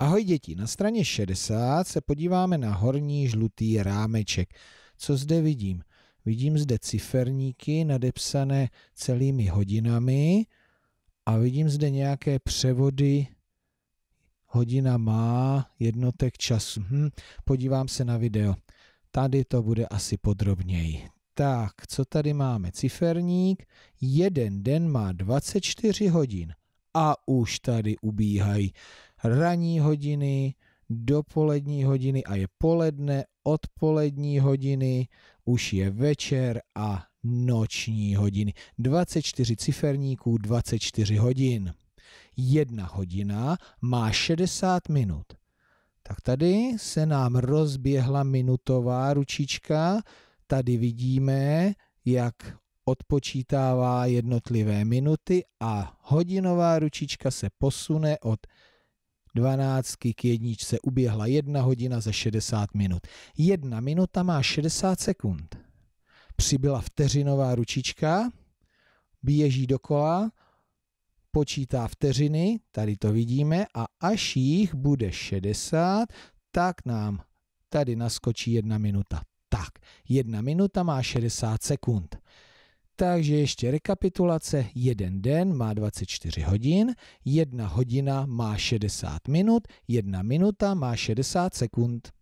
Ahoj děti, na straně 60 se podíváme na horní žlutý rámeček. Co zde vidím? Vidím zde ciferníky nadepsané celými hodinami a vidím zde nějaké převody hodina má jednotek času. Hm, podívám se na video. Tady to bude asi podrobněji. Tak, co tady máme? Ciferník. Jeden den má 24 hodin a už tady ubíhají ranní hodiny, dopolední hodiny a je poledne, odpolední hodiny, už je večer a noční hodiny. 24 ciferníků, 24 hodin. Jedna hodina má 60 minut. Tak tady se nám rozběhla minutová ručička. Tady vidíme, jak odpočítává jednotlivé minuty a hodinová ručička se posune od 12 k jedničce uběhla jedna hodina za 60 minut. Jedna minuta má 60 sekund. Přibyla vteřinová ručička, běží dokola, počítá vteřiny, tady to vidíme, a až jich bude 60, tak nám tady naskočí jedna minuta. Tak, jedna minuta má 60 sekund. Takže ještě rekapitulace. Jeden den má 24 hodin, jedna hodina má 60 minut, jedna minuta má 60 sekund.